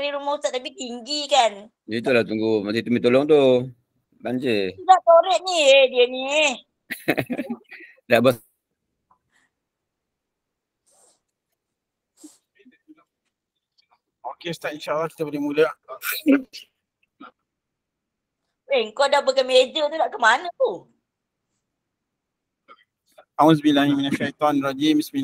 sampai rumah Ustaz tapi tinggi kan. Ya, itulah tunggu. Masih tu tolong tu. Banjir. Tidak korek ni eh, dia ni. Dah bos. Okey Ustaz insyaAllah kita boleh mula. eh kau dah pergi meja tu nak ke mana tu? أعوذ بالله من الشيطان الرجيم بسم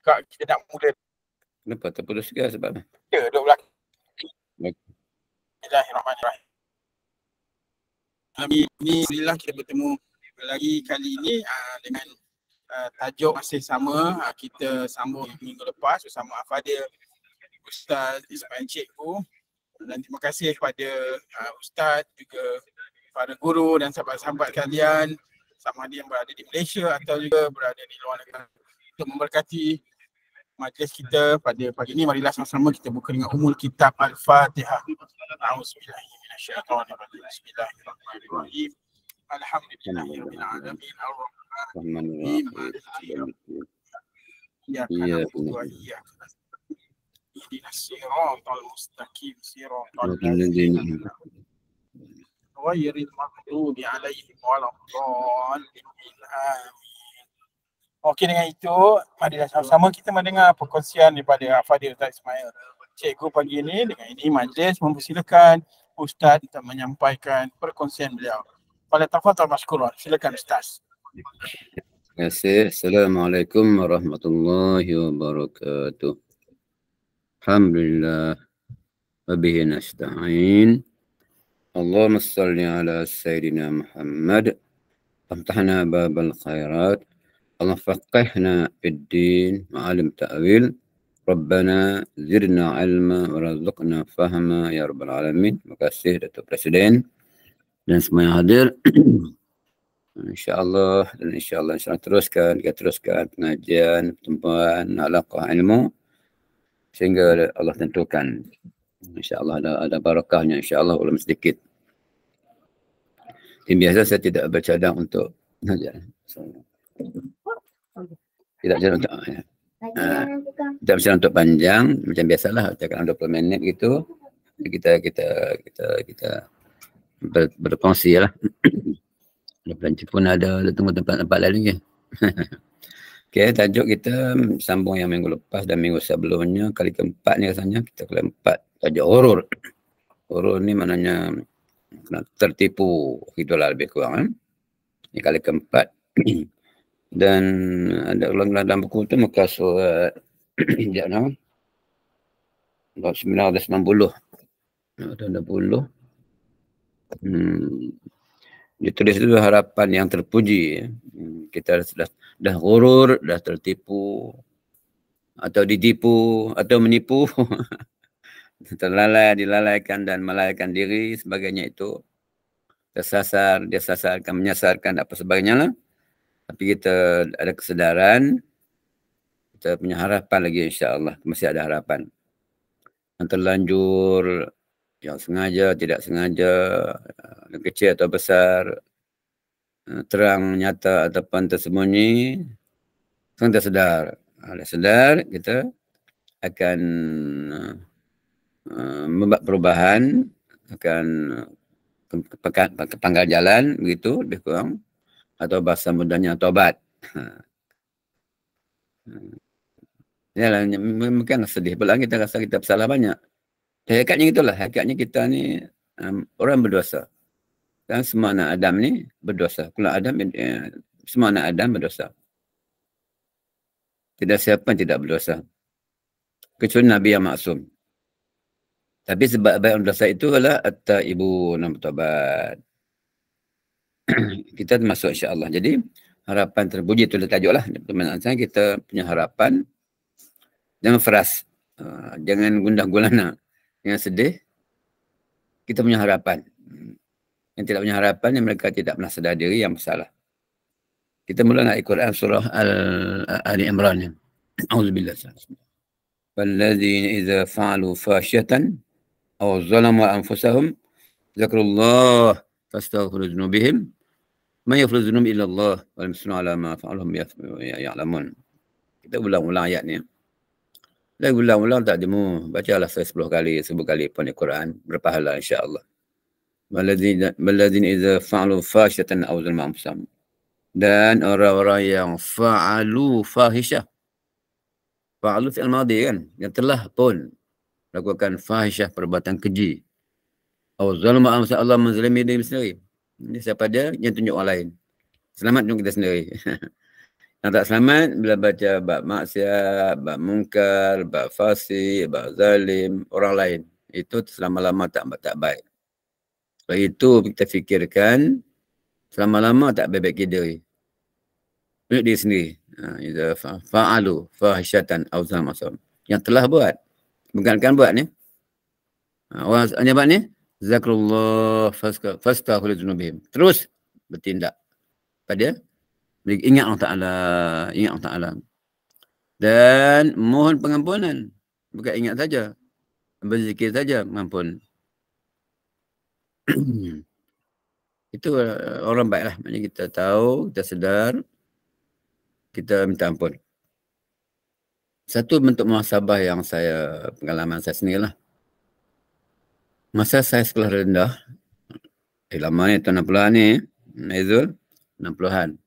kak kita nak mula kenapa terputus ke sebab ni ya duduk belakang Bismillahirrahmanirrahim Ini Alhamdulillah kita bertemu lagi kali ini aa, ah, dengan aa, ah, tajuk masih sama aa, ah, kita sambung minggu lepas bersama Afadil Ustaz Ismail Cikgu dan terima kasih kepada aa, Ustaz juga para guru dan sahabat-sahabat kalian sama ada yang berada di Malaysia atau juga berada di luar negara untuk memberkati majlis kita pada pagi ini marilah sama-sama kita buka dengan umul kitab al-Fatihah. Bismillahirrahmanirrahim. Okey dengan itu, mari sama-sama kita mendengar perkongsian daripada Fadil Ustaz Ismail. Cikgu pagi ini dengan ini majlis mempersilakan Ustaz untuk menyampaikan perkongsian beliau. Pada tafah tak maskurah. Silakan Ustaz. Terima kasih. Assalamualaikum warahmatullahi wabarakatuh. Alhamdulillah. Wabihi nasta'in. Allahumma salli ala Sayyidina Muhammad. amtahna babal khairat. Allah faqihna fid-din ma'alim ta'wil Rabbana zirna ilma wa razuqna fahma ya rabbal alamin. Terima kasih Datuk Presiden dan semua yang hadir. insya-Allah dan insya-Allah insya teruskan, kita teruskan pengajian, pertemuan, alaqah ilmu sehingga Allah tentukan. Insya-Allah ada, ada barakahnya insya-Allah ulam sedikit. Dan biasa saya tidak bercadang untuk mengajar. Assalamualaikum. Okay. Tidak macam untuk uh, Tidak macam untuk panjang Macam biasalah Cakap dalam 20 minit gitu kita, kita Kita Kita kita ber, Berkongsi lah Belanja pun ada Ada tunggu tempat-tempat lain lagi Okay tajuk kita hmm, Sambung yang minggu lepas Dan minggu sebelumnya Kali keempat ni rasanya Kita kali keempat Tajuk horor Horor ni maknanya Kena tertipu Itulah lebih kurang eh. Ini kali keempat dan ada ulang dalam buku tu muka surat sekejap lah bab 960 bab 960 hmm. dia tulis harapan yang terpuji hmm, kita dah, dah, dah gurur dah tertipu atau ditipu atau menipu terlalai dilalaikan dan melalaikan diri sebagainya itu tersasar, dia sasarkan, menyasarkan apa sebagainya lah tapi kita ada kesedaran kita punya harapan lagi Insya Allah masih ada harapan yang terlanjur yang sengaja tidak sengaja yang kecil atau besar eh, terang nyata ataupun tersembunyi kita sedar ada sedar kita akan eh, membuat perubahan akan eh, ke pangkal jalan begitu lebih kurang atau bahasa mudahnya tobat. Ha. Ya lah, mungkin sedih pula kita rasa kita bersalah banyak. Hakikatnya itulah, hakikatnya kita ni um, orang berdosa. Dan semua anak Adam ni berdosa. Kalau Adam, eh, eh, semua anak Adam berdosa. Tidak siapa yang tidak berdosa. Kecuali Nabi yang maksum. Tapi sebab baik berdosa itu adalah atta ibu nam tobat. kita termasuk, insya Allah. Jadi harapan terpuji itu tajuk lah. Teman-teman kita punya harapan. Jangan feras. Ah, jangan gundah gulana. jangan sedih. Kita punya harapan. Yang tidak punya harapan yang mereka tidak pernah sedar diri yang bersalah. Kita mula nak ikut Al surah Al-Ali Imran. Auzubillah. Fallazina iza fa'alu fashyatan aw zalama anfusahum zakrullah fastaghfiru dhunubihim Man yaflu dhunub illa Allah wal musna ala ma fa'alhum ya- ya'lamun. Kita ulang-ulang ayat ni. Lagi ulang-ulang tak jemu. Bacalah saya sepuluh kali, sepuluh kali pun di Quran. Berpahala insyaAllah. Maladzin iza fa'alu fahishatan awzul ma'amsam. Dan orang-orang yang fa'alu fahishah. Fa'alu fi'al madi kan? Yang telah pun lakukan fahishah perbuatan keji. Awzul ma'amsam Allah menzalimi diri sendiri. Ini siapa dia yang tunjuk orang lain. Selamat tunjuk kita sendiri. Yang tak selamat bila baca bab maksiat, bab mungkar, bab fasik, bab zalim, orang lain. Itu selama-lama tak tak baik. Sebab itu kita fikirkan selama-lama tak baik-baik kita Tunjuk diri sendiri. Ha, iza fa'alu fahsyatan awzal masyarakat. Yang telah buat. Bukankan buat ni. Ha, orang hanya buat ni zakrullah fastaghfir dzunubihim. Terus bertindak pada ingat Allah Taala, ingat Allah Taala. Dan mohon pengampunan. Bukan ingat saja. Berzikir saja mampun. Itu uh, orang baiklah. Maksudnya kita tahu, kita sedar. Kita minta ampun. Satu bentuk muhasabah yang saya, pengalaman saya sendiri lah masa saya sekolah rendah, eh, lama ni tahun 60-an ni, Mezul, 60-an.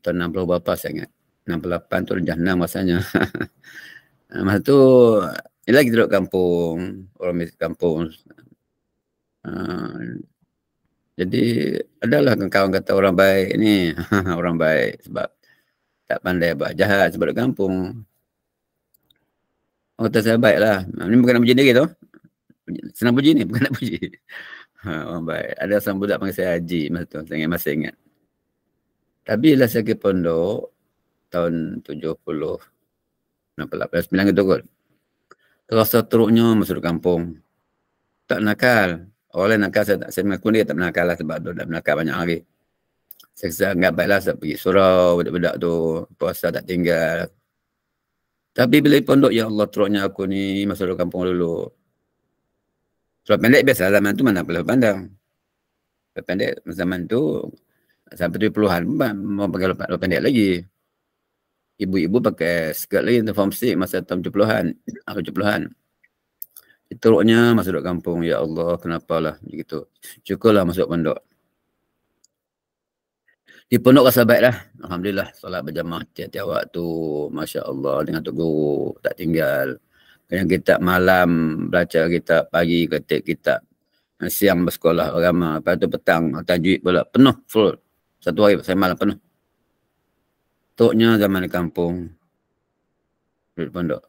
Tahun 60 an berapa saya ingat. 68 tu rejah 6 masanya. masa tu, ni lagi duduk kampung, orang mesti kampung. Uh, jadi, adalah kawan kata orang baik ni, orang baik sebab tak pandai buat jahat sebab duduk kampung. Orang tak saya baiklah. Ini bukan nama jendela tu. Senang puji ni bukan nak puji. Ha, orang baik. Ada seorang budak panggil saya Haji masa tu. Saya masih ingat. Tapi lah saya ke pondok tahun 70. Sembilan gitu kot. Terasa teruknya masuk kampung. Tak nakal. Orang lain nakal saya, saya mengaku dia tak nakal lah sebab tu dah nakal banyak hari. Saya kisah enggak baiklah saya pergi surau budak-budak tu. Puasa tak tinggal. Tapi bila pondok ya Allah teruknya aku ni masuk kampung dulu. Surat pendek biasa zaman tu mana boleh pandang. Surat pendek zaman tu sampai tu puluhan mau pakai surat pendek lagi. Ibu-ibu pakai skirt lagi tentang formstick masa tahun tujuh puluhan. Atau ah, tujuh puluhan. Teruknya masuk duduk kampung. Ya Allah Kenapa kenapalah begitu. Cukuplah masuk pondok. Di pondok rasa baiklah. Alhamdulillah solat berjamaah tiap-tiap waktu. Masya Allah dengan tu guru tak tinggal. Yang kita malam, belajar kita pagi, ketik kita eh, siang bersekolah agama. Lepas tu petang, tajwid pula. Penuh, full. Satu hari saya malam penuh. Toknya zaman di kampung. Duduk pondok.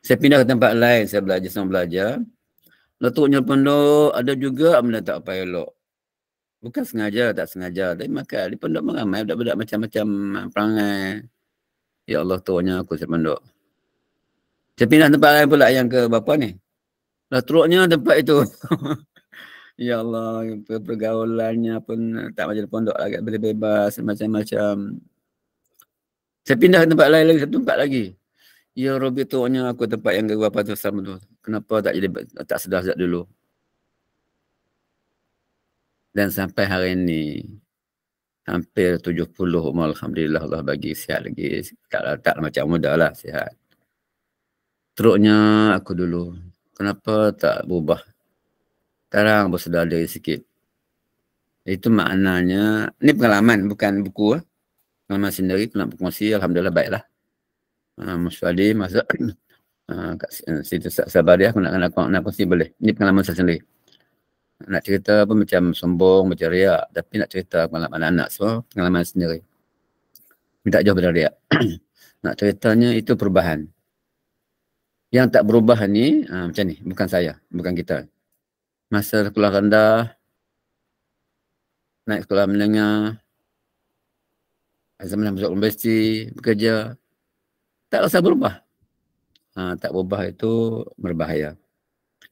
Saya pindah ke tempat lain, saya belajar, sama belajar. Letuknya pondok, ada juga benda tak apa elok. Bukan sengaja, tak sengaja. Tapi maka di pondok meramai, budak-budak macam-macam perangai. Ya Allah, tuanya aku saya pondok. Saya pindah tempat lain pula yang ke berapa ni? Lah teruknya tempat itu. ya Allah, pergaulannya pun tak macam pondok agak boleh bebas macam-macam. Saya pindah ke tempat lain lagi, satu tempat lagi. Ya Rabbi tuanya aku tempat yang ke berapa tu sama tu. Kenapa tak jadi tak sedar sejak dulu? Dan sampai hari ini, hampir 70 umur Alhamdulillah Allah bagi sihat lagi. Tak, tak macam muda lah sihat teruknya aku dulu. Kenapa tak berubah? Sekarang aku sudah ada sikit. Itu maknanya, Ini pengalaman bukan buku. Eh. Pengalaman sendiri, aku nak berkongsi, Alhamdulillah baiklah. Uh, Masyarakat, masa uh, kat eh, situ sabar dia, aku nak, nak, nak, kongsi boleh. Ini pengalaman saya sendiri. Nak cerita pun macam sombong, macam riak. Tapi nak cerita pengalaman anak semua, pengalaman sendiri. Tak jauh dari riak. nak ceritanya itu perubahan yang tak berubah ni ha, macam ni bukan saya bukan kita masa sekolah rendah naik sekolah menengah zaman masuk universiti bekerja tak rasa berubah ha, tak berubah itu berbahaya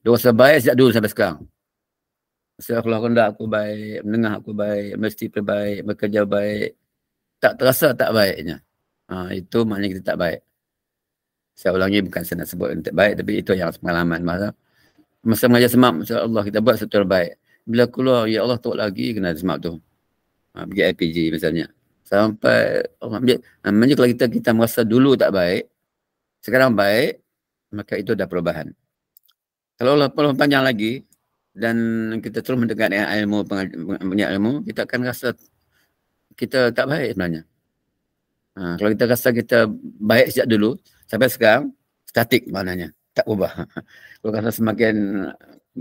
dia rasa baik sejak dulu sampai sekarang saya sekolah rendah aku baik, menengah aku baik, mesti perbaik, bekerja baik. Tak terasa tak baiknya. Ha, itu maknanya kita tak baik saya ulangi bukan saya nak sebut yang baik, tapi itu yang pengalaman masa masa mengajar semak masya Allah kita buat satu baik. bila keluar ya Allah tu lagi kena semak tu ha, pergi LPG misalnya sampai Allah ambil namanya ha, kalau kita kita merasa dulu tak baik sekarang baik maka itu dah perubahan kalau Allah perlu panjang lagi dan kita terus mendekat dengan ilmu punya ilmu kita akan rasa kita tak baik sebenarnya ha, kalau kita rasa kita baik sejak dulu sampai sekarang statik maknanya tak berubah kalau kata semakin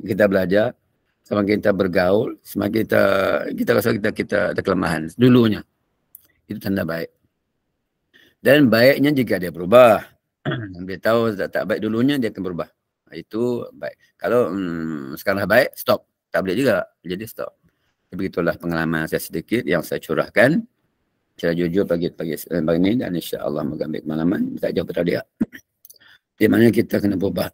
kita belajar semakin kita bergaul semakin kita kita rasa kita kita ada kelemahan dulunya itu tanda baik dan baiknya jika dia berubah dia tahu tak, tak baik dulunya dia akan berubah itu baik kalau hmm, sekarang dah baik stop tak boleh juga jadi stop begitulah pengalaman saya sedikit yang saya curahkan secara jujur bagi pagi pagi ini dan insya-Allah moga ambil pengalaman tak jauh pada dia. Di mana kita kena berubah.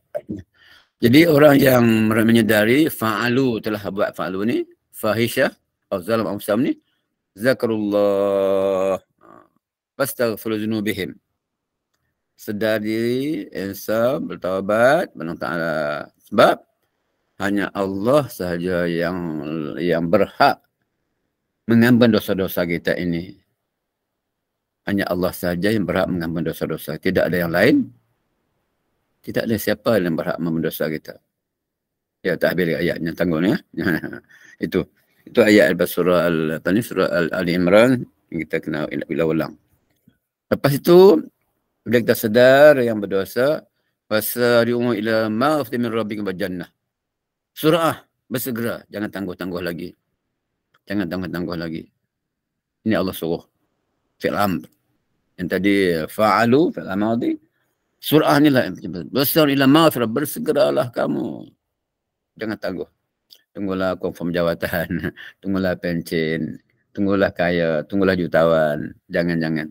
Jadi orang yang menyedari fa'alu telah buat fa'alu ni fahisha atau zalam amsam ni zakrullah fastaghfiru dzunubihim sedar diri, insaf, bertawabat, menuntut ala sebab hanya Allah sahaja yang yang berhak mengampun dosa-dosa kita ini hanya Allah sahaja yang berhak mengampun dosa-dosa. Tidak ada yang lain. Tidak ada siapa yang berhak mengampun dosa kita. Ya, tak habis ayatnya. Tanggung ya. itu. Itu ayat al surah al tanis surah al Ali Imran. Kita kena bila ulang. Lepas itu, bila kita sedar yang berdosa, Fasari'u ila ma'afti min rabbikum wa jannah. Surah, ah, bersegera. Jangan tangguh-tangguh lagi. Jangan tangguh-tangguh lagi. Ini Allah suruh. Fi'l amr yang tadi fa'alu fi'il madhi surah ni lah besar ila ma'thra bersegeralah kamu jangan tangguh tunggulah confirm jawatan tunggulah pencen tunggulah kaya tunggulah jutawan jangan jangan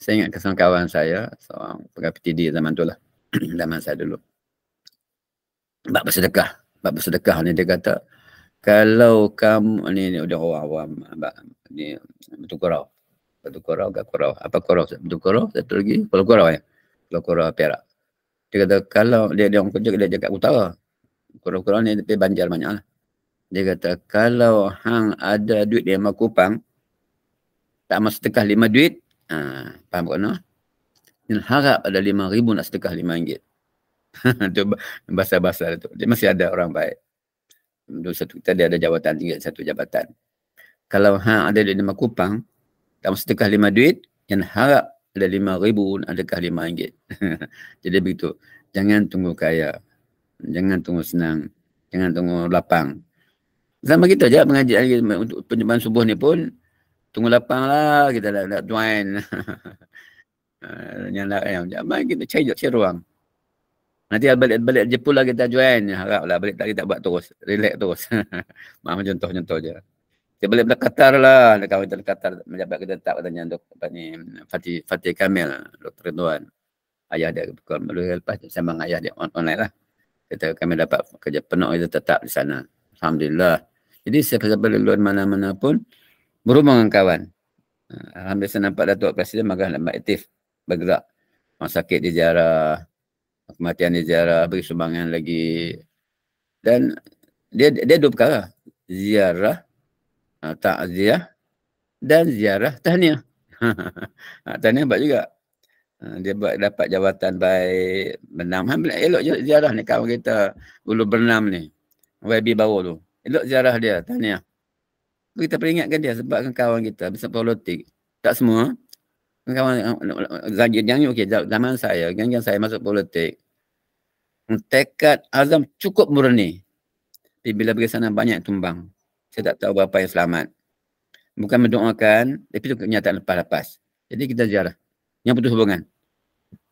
saya ingat kesan kawan saya seorang pegawai PTD zaman tu lah zaman saya dulu bab bersedekah bab bersedekah ni dia kata kalau kamu ni ni dia orang awam ni betul kau Batu korau ke korau. Apa korau? Batu korau satu lagi. Kalau korau ya. kalau korau perak. Dia kata kalau dia dia kerja dia jaga utara. Korau korau ni tapi banjar banyak lah. Dia kata kalau hang ada duit dia Emak Kupang. Tak mahu sedekah lima duit. Ha, faham kau no? Yang harap ada lima ribu nak sedekah lima ringgit. Itu basah-basah tu. Dia masih ada orang baik. Dulu satu kita dia ada jawatan tinggi satu jabatan. Kalau hang ada duit dia Emak Kupang kamu sedekah lima duit yang harap ada lima ribu adakah lima ringgit jadi begitu jangan tunggu kaya jangan tunggu senang jangan tunggu lapang sama kita je mengajar lah lagi untuk penyembahan subuh ni pun tunggu lapang lah kita nak, nak join yang ha, nak yang eh, jangan kita cari cari ruang nanti balik balik je pula kita join harap lah balik tak kita buat terus relax terus maaf contoh-contoh je contoh dia boleh belah Qatar lah. Dia kawan dari Qatar. Menjabat kita tak katanya untuk apa ni. Fatih, Fatih Kamil. Dr. Ridwan. Ayah dia berkawan melalui lepas. Sembang ayah dia on online lah. Kita kami dapat kerja penuh. Kita tetap di sana. Alhamdulillah. Jadi siapa-siapa di luar mana-mana pun. Berhubung dengan kawan. Alhamdulillah saya nampak Datuk Presiden. Maka lambat aktif. Bergerak. Orang sakit di jarah. Kematian di jarah. Beri sumbangan lagi. Dan dia dia dua perkara. Ziarah Ah, takziah dan ziarah tahniah. Ah, tahniah buat juga. Ah, dia buat dapat jawatan baik, menang. Elok ziarah ni kawan kita ulu bernam ni. YB baru tu. Elok ziarah dia, tahniah. Kita peringatkan dia sebab kawan kita, Bisa politik. Tak semua. Kawan, jangan okey, zaman saya, zaman saya masuk politik. Tekad azam cukup murni. Bila pergi sana banyak tumbang saya tak tahu berapa yang selamat. Bukan mendoakan, tapi itu kenyataan lepas-lepas. Jadi kita ziarah. Yang putus hubungan.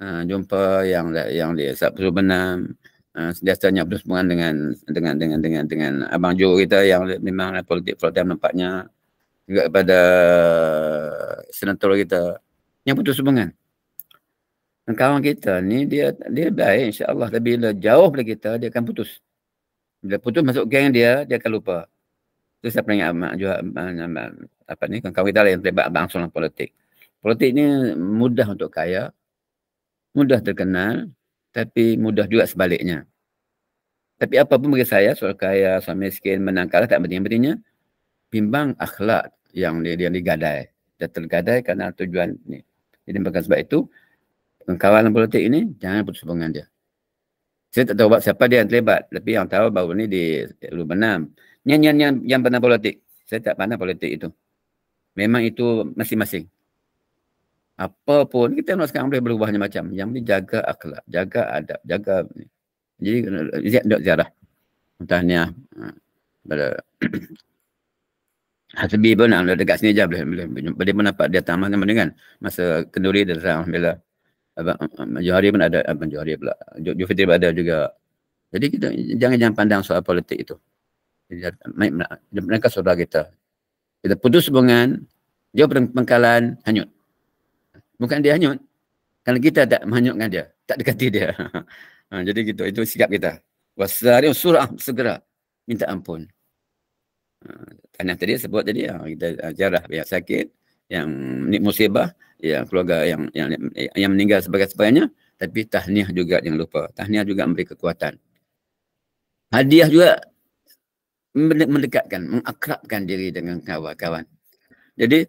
Uh, jumpa yang yang dia sebab perlu benam ha, sediasanya putus hubungan dengan dengan dengan dengan dengan abang Joe kita yang memang lah politik full time nampaknya juga kepada senator kita yang putus hubungan dan kawan kita ni dia dia baik insyaAllah tapi bila jauh dari kita dia akan putus bila putus masuk geng dia dia akan lupa itu saya pernah ingat juga apa ni kawan-kawan kita lah yang terlibat abang dalam politik. Politik ni mudah untuk kaya, mudah terkenal tapi mudah juga sebaliknya. Tapi apa pun bagi saya, soal kaya, soal miskin, menang kalah tak penting. pentingnya bimbang akhlak yang dia yang digadai. Dia tergadai kerana tujuan ni. Jadi bukan sebab itu, kawan politik ini jangan putus hubungan dia. Saya tak tahu siapa dia yang terlibat. Tapi yang tahu baru ni di Lubenam nyanyian yang yang pandang politik. Saya tak pandang politik itu. Memang itu masing-masing. Apa pun kita nak sekarang boleh berubahnya macam yang ni jaga akhlak, jaga adab, jaga jadi ziarah. Ziar Tahniah ha, pada Hasbi pun ada ha, dekat sini je boleh boleh boleh pun dia tambah sama dengan masa kenduri dan alhamdulillah abang Johari pun ada abang Johari pula Jufitri pun ada juga jadi kita jangan jangan pandang soal politik itu mereka saudara kita. Kita putus hubungan, dia pengkalan hanyut. Bukan dia hanyut, Kalau kita tak menghanyutkan dia, tak dekati dia. ha, jadi gitu, itu sikap kita. Wasari surah segera minta ampun. Ha, Tanya tadi sebut tadi ha, kita jarah ha, pihak sakit yang ni musibah yang keluarga yang yang yang meninggal sebagai sebagainya tapi tahniah juga yang lupa tahniah juga memberi kekuatan hadiah juga mendekatkan, mengakrabkan diri dengan kawan-kawan. Jadi,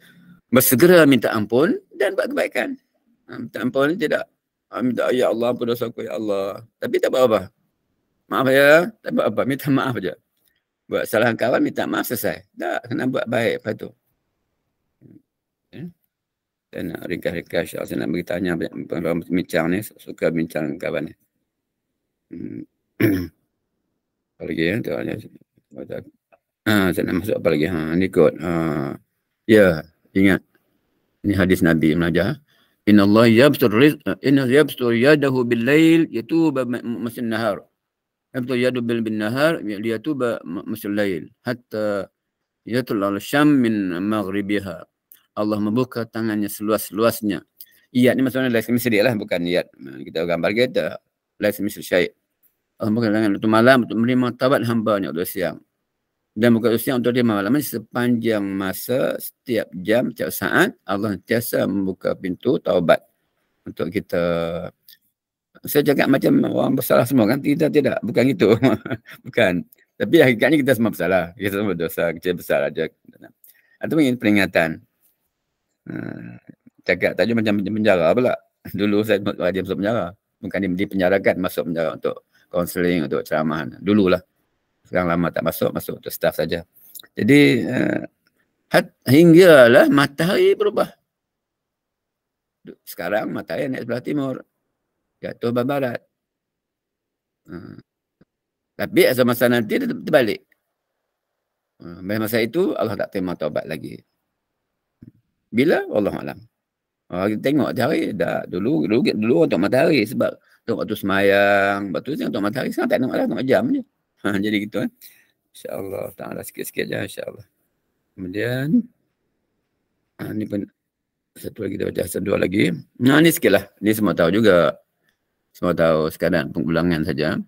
bersegera minta ampun dan buat kebaikan. Ha, minta ampun tidak. Ha, minta, ya Allah, ampun dosa aku, ya Allah. Tapi tak buat apa. Maaf ya, tak buat apa. Minta maaf je. Buat salah kawan, minta maaf selesai. Tak, kena buat baik lepas tu. Ya. Saya nak ringkas-ringkas, saya nak beritanya orang bincang ni, suka bincang kawan ni. Hmm. Apa lagi ya? Tengok ni. Tak, ha, ah, tak nak masuk apa lagi. Ha, ni kot. Ha, ya, ingat. Ini hadis Nabi yang mengajar. Inna Allah yabstur rizq. Inna yabstur yadahu bil lail yatuba masin nahar. Yabstur yadu bil bin nahar yatuba masin lail. Hatta yatul al syam min maghribiha. Allah membuka tangannya seluas-luasnya. Ia ni maksudnya laisa misri lah bukan iyat. Ha, kita gambar kita laisa misri syait. Allah membuka tangannya untuk malam untuk menerima tabat hamba ni waktu siang dan bukan usia untuk dia malam sepanjang masa setiap jam setiap saat Allah sentiasa membuka pintu taubat untuk kita saya cakap macam orang bersalah semua kan tidak tidak bukan itu bukan tapi hakikatnya kita semua bersalah kita semua dosa kecil besar aja atau mungkin peringatan hmm, cakap tadi macam penjara pula dulu saya dia masuk penjara bukan dia penjarakan masuk penjara untuk konseling untuk ceramah dululah sekarang lama tak masuk masuk untuk staff saja jadi uh, hat, hinggalah matahari berubah sekarang matahari naik sebelah timur jatuh ke barat uh, tapi masa nanti dia terbalik uh, masa itu Allah tak terima taubat lagi bila Allah malam. Oh, kita tengok matahari dah dulu dulu dulu untuk matahari sebab tengok waktu semayang waktu tengok matahari sekarang tak nampak lah tengok jam je Ha, jadi gitu eh. InsyaAllah. Tak ada sikit-sikit je insyaAllah. Kemudian. Ha, ni pun. Satu lagi kita baca. Satu dua lagi. Nah ni sikit lah. Ni semua tahu juga. Semua tahu sekarang pengulangan saja.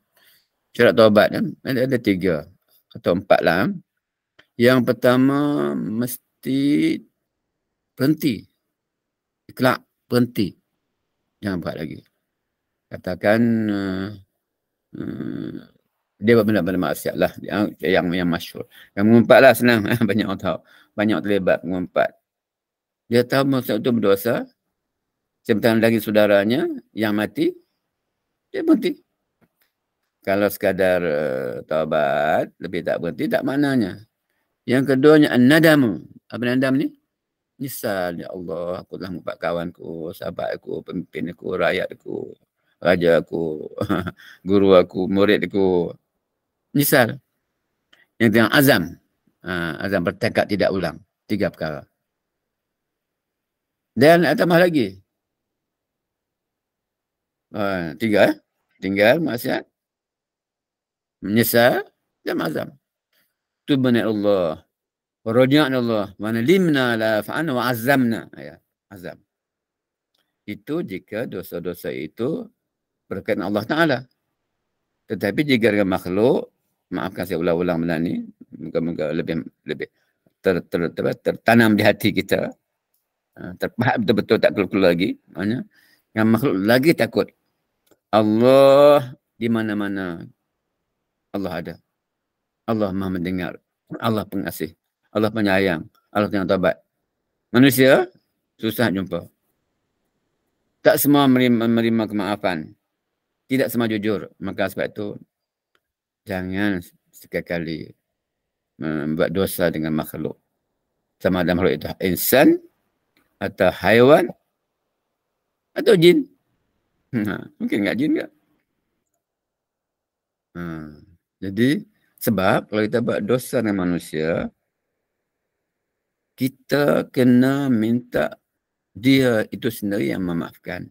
Syarat taubat kan. Ada, ada tiga. Atau empat lah. Eh. Yang pertama. Mesti. Berhenti. Kelak. Berhenti. Jangan buat lagi. Katakan. uh, dia buat benda-benda maksiat lah yang yang, yang masyur. Yang mengumpat lah senang banyak orang tahu. Banyak terlibat mengumpat. Dia tahu maksiat itu berdosa. Sementara lagi saudaranya yang mati, dia berhenti. Kalau sekadar uh, taubat, lebih tak berhenti, tak maknanya. Yang keduanya, an-nadamu. Apa nadam ni? Nisal, ya Allah, aku telah mengumpat kawanku, sahabatku, pemimpinku, rakyatku, raja aku, guru aku, murid aku. Nisal. Yang tengah azam. Uh, azam bertekad tidak ulang. Tiga perkara. Dan tambah lagi. Uh, tiga. Eh? Tinggal maksiat. Menyesal. Dan azam. Tubani Allah. Rujian Allah. Wa nalimna la fa'an wa azamna. Ya, azam. Itu jika dosa-dosa itu berkaitan Allah Ta'ala. Tetapi jika dengan makhluk, maafkan saya ulang-ulang benda ni moga-moga lebih lebih ter, ter, ter, ter, tertanam di hati kita ah, terpahat betul-betul tak keluar-keluar lagi maknanya yang makhluk lagi takut Allah di mana-mana Allah ada Allah maha mendengar Allah pengasih Allah penyayang Allah yang tobat manusia susah jumpa tak semua menerima, menerima kemaafan tidak semua jujur maka sebab itu jangan sekali-kali membuat eh, dosa dengan makhluk. Sama ada makhluk itu insan atau haiwan atau jin. Ha, mungkin enggak jin enggak. Hmm. Jadi sebab kalau kita buat dosa dengan manusia, kita kena minta dia itu sendiri yang memaafkan.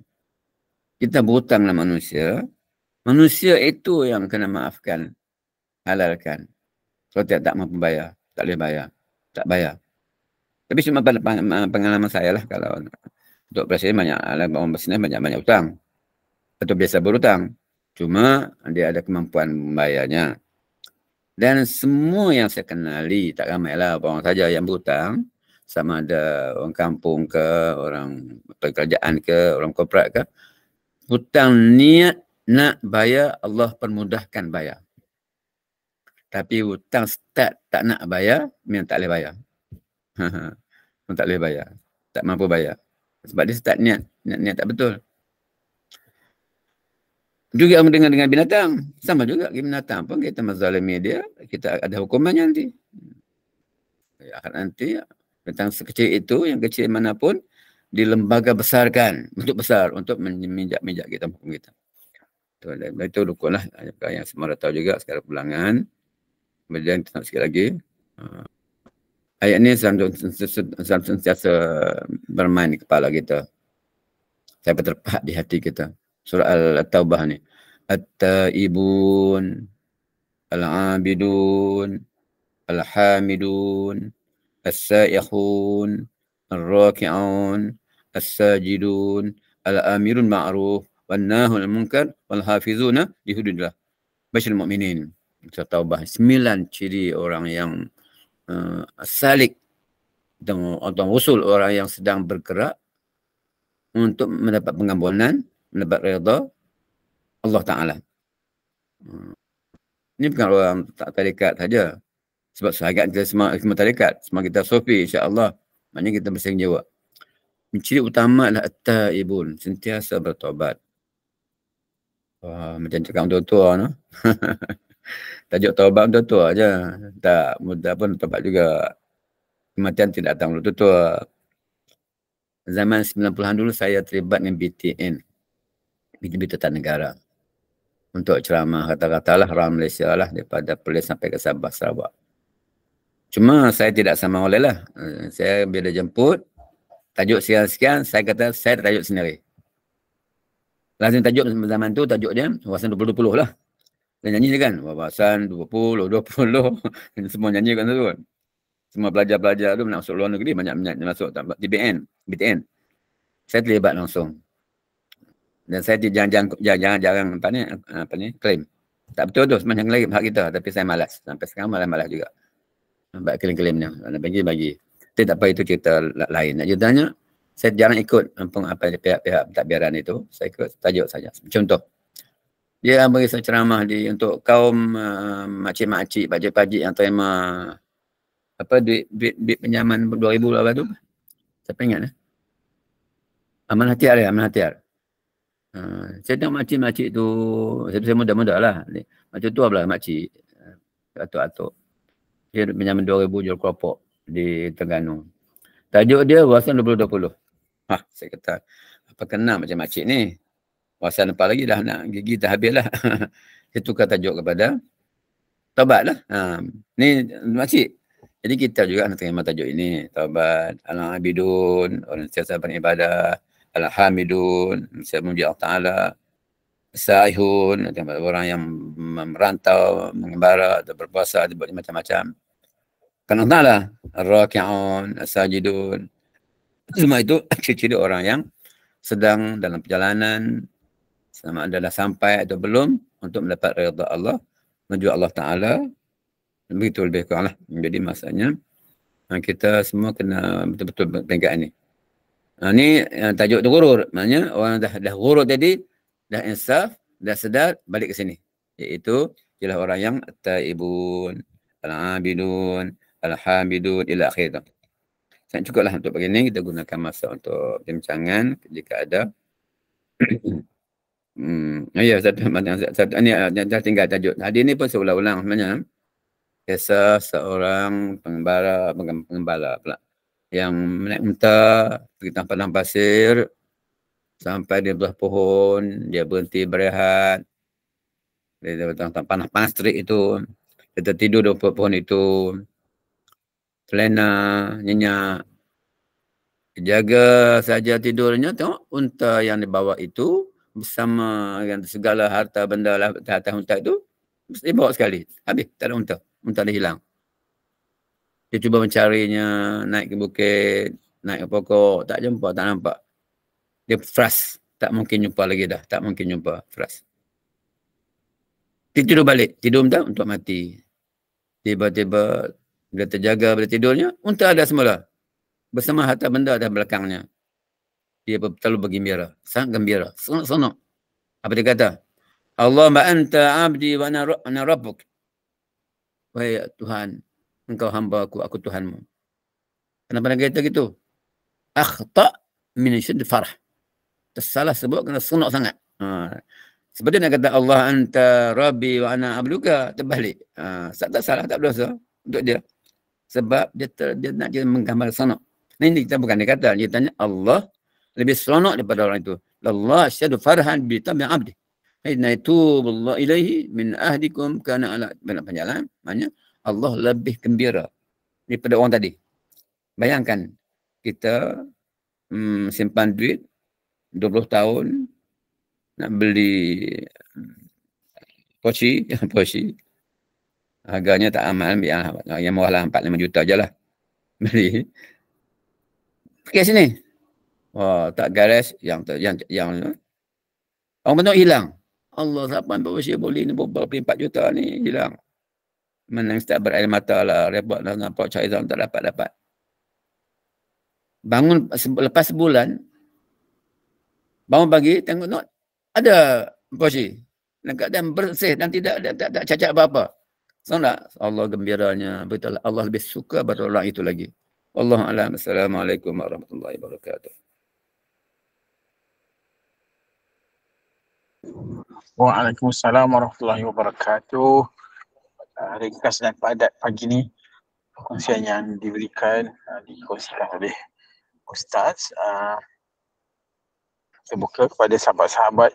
Kita berhutang dengan manusia, manusia itu yang kena maafkan halalkan. Kalau tidak tak mampu bayar, tak boleh bayar. Tak bayar. Tapi cuma pada pengalaman saya lah kalau untuk presiden banyak orang bersenai banyak-banyak utang Atau biasa berutang. Cuma dia ada kemampuan membayarnya. Dan semua yang saya kenali, tak ramai lah orang saja yang berutang Sama ada orang kampung ke, orang pekerjaan ke, orang korporat ke. Hutang niat nak bayar, Allah permudahkan bayar. Tapi hutang start tak nak bayar, memang tak boleh bayar. memang tak boleh bayar. Tak mampu bayar. Sebab dia start niat. Niat, niat tak betul. Juga orang dengan dengan binatang. Sama juga dengan binatang pun kita mazalimi dia. Kita ada hukumannya nanti. Akhir nanti binatang sekecil itu yang kecil manapun lembaga besarkan untuk besar untuk menjak-menjak kita hukum kita. Itu, itu rukunlah yang semua dah tahu juga sekarang pulangan. Kemudian kita sikit lagi. Uh, ayat ni selalu sentiasa bermain di kepala kita. Saya terpahat di hati kita. Surah Al-Taubah ni. At-Taibun. Al-Abidun. Al-Hamidun. As-Sa'ikhun. Al-Raki'un. As-Sajidun. Al-Amirun Ma'ruf. Wal-Nahul Munkar. Wal-Hafizuna. Dihududlah. Bashir Mu'minin kita tahu bahawa sembilan ciri orang yang uh, eh, salik atau, atau usul orang yang sedang bergerak untuk mendapat pengampunan, mendapat redha Allah Ta'ala. Hmm. Ini bukan orang tak tarikat saja. Sebab sahagat kita semua, semua tarikat. Semua kita sofi insyaAllah. Maknanya kita bersaing jawab. Ciri utama adalah at-ta'ibun. Sentiasa bertobat. Wah, macam cakap untuk tua, no? Tajuk taubat untuk tua aja. Tak mudah pun taubat juga. Kematian tidak datang untuk tua. Zaman 90-an dulu saya terlibat dengan BTN. BTN Tata Negara. Untuk ceramah kata-kata lah orang Malaysia lah daripada Perlis sampai ke Sabah, Sarawak. Cuma saya tidak sama oleh lah. Eh, saya bila jemput, tajuk sekian-sekian, saya kata saya tajuk sendiri. Lazim tajuk zaman tu, tajuk dia, wawasan 2020 lah. Dan nyanyi kan, wawasan 20, 20, semua nyanyi kan tu kan. Semua pelajar-pelajar tu nak masuk luar negeri, banyak-banyak masuk tak, TBN, BTN. Saya terlibat langsung. Dan saya tidak jangan-jangan jangan, jarang apa ni, apa ni, claim. Tak betul tu, semacam lagi hak kita. Tapi saya malas. Sampai sekarang malas-malas juga. Nampak klaim-klaimnya. Nak bagi, bagi. Tapi tak apa itu cerita lain. Nak ceritanya, saya jarang ikut apa pihak-pihak tak biaran itu. Saya ikut tajuk saja. Contoh dia bagi saya ceramah di untuk kaum uh, makcik-makcik, pakcik-pakcik yang terima apa duit, duit, duit pinjaman 2000 lah tu. Siapa ingat eh? Amal hati ya, eh? amal hati. Uh, saya tengok makcik-makcik tu, saya, muda-muda lah. Macam tua lah makcik, uh, atuk-atuk. Dia dua ribu jual kelopok di Tengganu. Tajuk dia, wawasan 2020. Hah, saya kata, apa kena macam makcik ni? Wasan apa lagi dah nak gigi tak habis lah. Dia tukar tajuk kepada taubat lah. Ha. Ni makcik. Jadi kita juga nak terima tajuk ini. Taubat. Al-Abidun. Orang siasa beribadah. Al-Hamidun. Siasa memuji Allah Ta'ala. Sa'ihun. Orang yang merantau, mengembara berpuasa. Dia buat macam-macam. Kan Allah Ta'ala. Al-Raki'un. Al-Sajidun. Semua itu ciri-ciri orang yang sedang dalam perjalanan sama ada dah sampai atau belum untuk mendapat redha Allah menuju Allah Ta'ala begitu lebih kurang Jadi masanya ha, kita semua kena betul-betul peringkat ini. Ha, ini eh, tajuk tu gurur. maknanya orang dah, dah gurur tadi, dah insaf, dah sedar, balik ke sini. Iaitu ialah orang yang ta'ibun, al-abidun, al-hamidun, ila akhir tu. Sangat cukup lah untuk pagi ni. Kita gunakan masa untuk bincangan jika ada. Hmm, ya satu matang satu ini dah tinggal tajuk. Hadis ini pun seulang-ulang sebenarnya. Kisah seorang pengembara pengembara pula yang naik unta pergi padang pasir sampai di belah pohon dia berhenti berehat dia datang panas panas terik itu dia tertidur di pohon itu selena nyenyak jaga saja tidurnya tengok unta yang dibawa itu bersama dengan segala harta benda lah di atas unta itu mesti bawa sekali habis tak ada unta unta dah hilang dia cuba mencarinya naik ke bukit naik ke pokok tak jumpa tak nampak dia frust tak mungkin jumpa lagi dah tak mungkin jumpa frust dia tidur balik tidur unta untuk mati tiba-tiba dia terjaga pada tidurnya unta ada semula bersama harta benda dah belakangnya dia terlalu bergembira. Sangat gembira. Senang-senang. Apa dia kata? Allah anta abdi wa ana rabbuk. Wahai Tuhan, engkau hamba aku, aku Tuhanmu. Kenapa nak kata gitu? Akhta min syad farah. Tersalah sebut kena senang sangat. Ha. Seperti nak kata Allah anta rabbi wa ana abduka, terbalik. Ha. Tak salah, tak berdosa untuk dia. Sebab dia dia nak dia menggambar senang. ini kita bukan dia kata, dia tanya Allah lebih seronok daripada orang itu. Allah syadu farhan bi tabi abdi. Inna itubullah ilaihi min ahdikum kana ala banyak penjalan. Maknanya Allah lebih gembira daripada orang tadi. Bayangkan kita hmm, simpan duit 20 tahun nak beli hmm, poci, posi Harganya tak aman, yang, yang murah lah 4-5 juta je lah. Beli. Pergi sini, Wah, tak garis yang yang yang eh? orang benda hilang. Allah siapa yang berusia boleh ni berapa empat juta ni hilang. Menang tak berair mata lah. Repot lah nampak cari zaman tak dapat-dapat. Bangun lepas sebulan. Bangun pagi tengok not. Ada Porsche. Dan bersih dan tidak ada tak, tak cacat apa-apa. Sama tak? Allah gembiranya. Beritahu Allah lebih suka berulang itu lagi. Allah Assalamualaikum warahmatullahi wabarakatuh. Waalaikumsalam warahmatullahi wabarakatuh. Uh, ah, ringkas dan padat pagi ni perkongsian yang diberikan uh, ah, dikongsikan oleh ustaz uh, ah, terbuka kepada sahabat-sahabat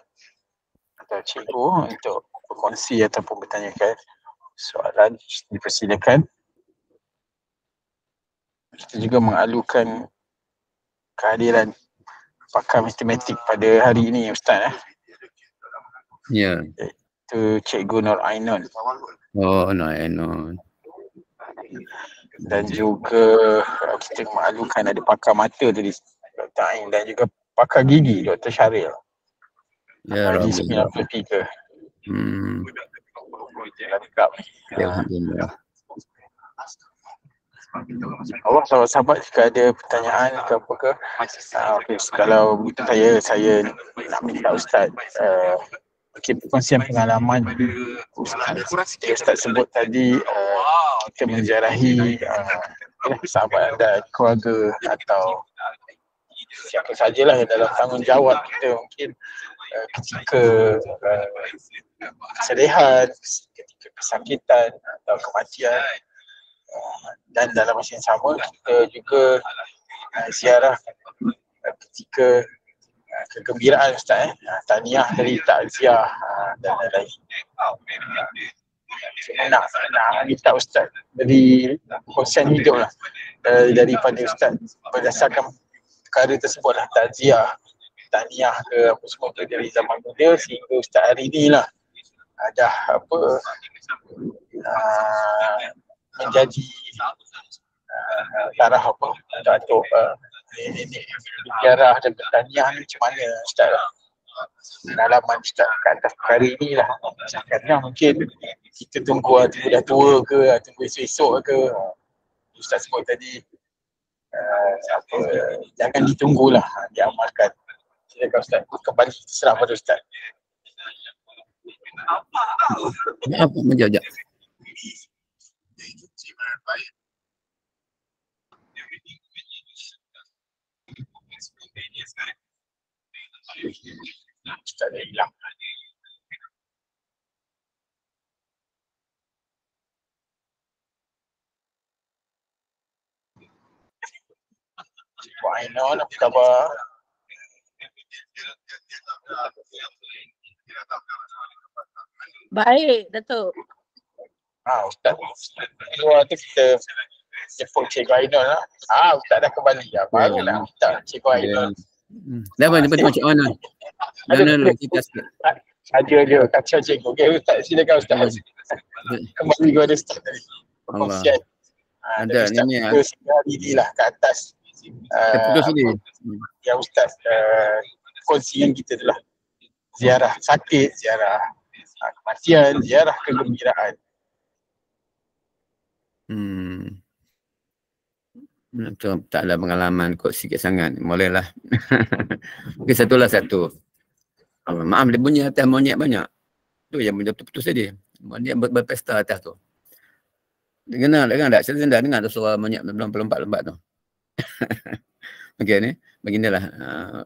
atau cikgu untuk berkongsi ataupun bertanyakan soalan dipersilakan. Kita juga mengalukan kehadiran pakar matematik pada hari ini ustaz eh. Ya. Yeah. Tu Cikgu Nur Ainun. Oh, Nur Ainun. Dan juga uh, kita maklumkan ada pakar mata tadi Dr. Ain dan juga pakar gigi Dr. Syaril. Ya, Rabi. Hmm. Ya, Alhamdulillah. Allah kalau sahabat jika ada pertanyaan ke apa ke uh, okay. kalau saya saya nak minta ustaz uh, Okey, perkongsian pengalaman Ustaz, Ustaz sebut tadi oh, uh, uh, kita menjarahi ya, uh, sahabat anda, keluarga atau siapa sajalah dalam tanggungjawab kita mungkin uh, ketika uh, kesedihan, ketika kesakitan atau kematian uh, dan dalam masa yang sama kita juga uh, ziarah uh, ketika kegembiraan Ustaz eh. Ah, tahniah dari takziah ah, dan lain-lain. Saya ah, nak, nak minta Ustaz dari konsen hidup lah eh, daripada Ustaz berdasarkan perkara tersebut lah takziah, tahniah ke apa semua tu dari zaman muda sehingga Ustaz hari ni lah ada apa aa, menjadi tarah apa untuk, sejarah dan pertanian ni macam mana Ustaz pendalaman Ustaz kat atas perkara ni lah kadang-kadang mungkin kita tunggu lah tunggu dah tua ke ah, tunggu esok-esok ke Ustaz sebut tadi uh, ah, apa, jangan ditunggulah ah, diamalkan silakan Ustaz kembali terserah pada Ustaz apa menjawab Baik, Datuk. Ha, Ustaz. Keluar tu kita jemput Cikgu Ainul lah. Ha, ah, Ustaz dah kembali lah. Barulah hmm. Ustaz Cikgu Ainul. Hmm. Dah apa, dia pun cik Ainul. Dah, dah, dah. Kita Ada, ada. Kacau cikgu. Okey, Ustaz. Silakan Ustaz. Hmm. Kembali kepada ah, ada Ustaz tadi. Allah. Ha, ada, ni ni. Ustaz ni lah kat atas. Terputus uh, lagi. Ya Ustaz, uh, kongsi yang kita tu lah. Ziarah. Sakit ziarah ha, kematian ziarah kegembiraan hmm itu hmm, ada pengalaman kot sikit sangat bolehlah Okay satulah satu Allah maaf dia bunyi atas monyet banyak tu yang benda tu putus tadi monyet ber berpesta atas tu dengar dengar tak saya dah dengar tu suara monyet belum lompat-lompat tu okey ni beginilah uh,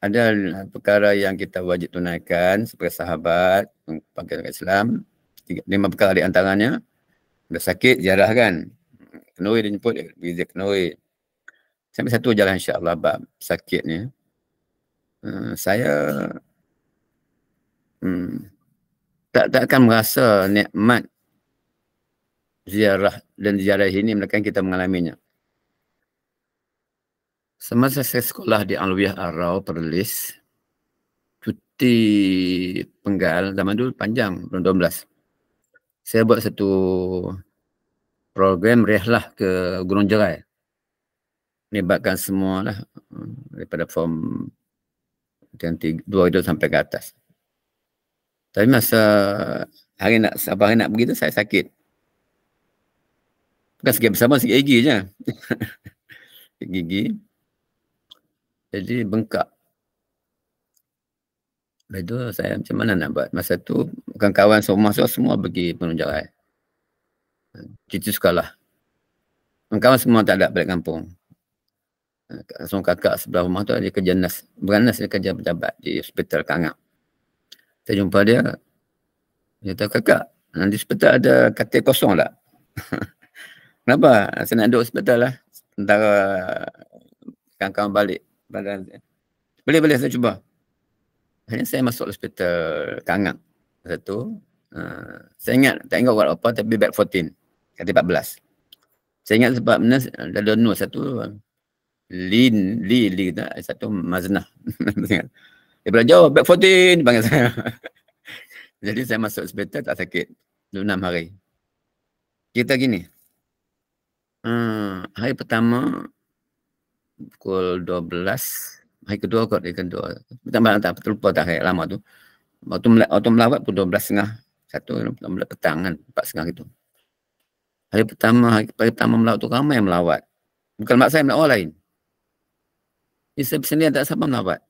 ada eh, perkara yang kita wajib tunaikan sebagai sahabat panggil orang Islam lima perkara di antaranya ada sakit ziarah kan kenuri dia jemput pergi dia kenuri sampai satu jalan insyaallah bab sakitnya ni eh, saya hmm, tak tak akan merasa nikmat ziarah dan ziarah ini melainkan kita mengalaminya Semasa saya sekolah di Alwiah Arau, Perlis, cuti penggal zaman dulu panjang, 2012. Saya buat satu program rehlah ke Gunung Jerai. Nibatkan semua lah hmm, daripada form yang dua itu sampai ke atas. Tapi masa hari nak apa hari nak pergi tu saya sakit. Bukan sikit bersama, sikit gigi je. gigi jadi bengkak. Lepas tu saya macam mana nak buat? Masa tu kawan-kawan semua masuk semua pergi penunjarai. Cucu sekolah. Kawan semua tak ada balik kampung. Semua kakak sebelah rumah tu dia kerja nas. Beranas dia kerja pejabat di hospital Kangak. Saya jumpa dia. Dia tahu kakak, nanti hospital ada katil kosong tak? Kenapa? Saya nak duduk hospital lah. Antara kawan-kawan balik badan. Boleh boleh saya cuba. Hanya saya masuk hospital kangang masa tu. Uh, saya ingat tak ingat buat apa tapi bab 14 kat 14. Saya ingat sebab nurse ada uh, nurse satu Lin Li Li kata eh, satu maznah. Dia bilang jawab bab 14 panggil saya. Jadi saya masuk hospital tak sakit 6 hari. Kita gini. Hmm, hari pertama pukul 12 hari kedua kot hari kedua tak tak terlupa tak hari lama tu waktu, waktu melawat pukul 12 setengah satu mula petang kan empat setengah gitu hari pertama hari, pertama melawat tu ramai yang melawat bukan mak saya melawat orang lain ni saya sendiri yang tak sabar melawat